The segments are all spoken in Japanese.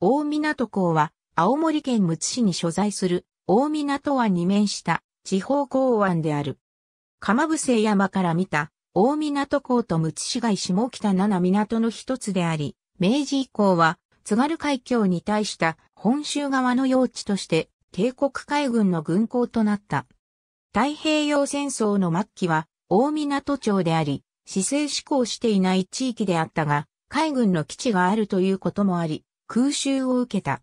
大港港は、青森県むつ市に所在する、大港湾に面した地方港湾である。釜伏山から見た、大港港とむつ市街下北七港の一つであり、明治以降は、津軽海峡に対した本州側の用地として、帝国海軍の軍港となった。太平洋戦争の末期は、大港町であり、市政施行していない地域であったが、海軍の基地があるということもあり、空襲を受けた。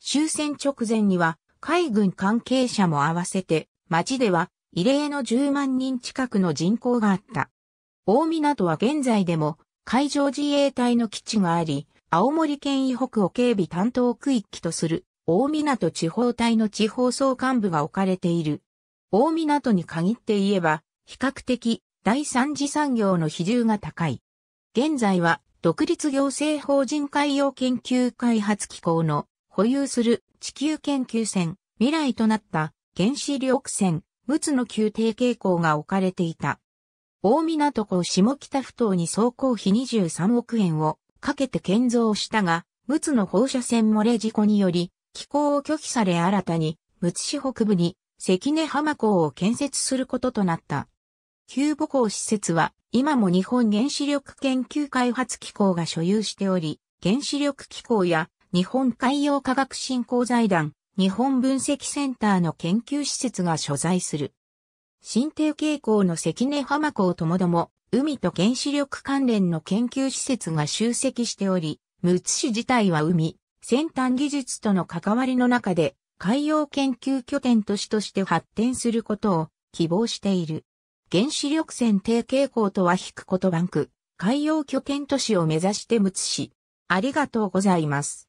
終戦直前には海軍関係者も合わせて町では異例の10万人近くの人口があった。大港は現在でも海上自衛隊の基地があり、青森県以北を警備担当区域とする大港地方隊の地方総幹部が置かれている。大港に限って言えば、比較的第三次産業の比重が高い。現在は独立行政法人海洋研究開発機構の保有する地球研究船、未来となった原子力船、陸奥の宮廷傾向が置かれていた。大港港下北不島に総工費23億円をかけて建造したが、陸奥の放射線漏れ事故により、機構を拒否され新たに、陸奥市北部に関根浜港を建設することとなった。旧母校施設は今も日本原子力研究開発機構が所有しており、原子力機構や日本海洋科学振興財団、日本分析センターの研究施設が所在する。新定傾向の関根浜港ともども、海と原子力関連の研究施設が集積しており、むつ市自体は海、先端技術との関わりの中で、海洋研究拠点都市として発展することを希望している。原子力線低傾向とは引くことバンク、海洋拠点都市を目指してむつし。ありがとうございます。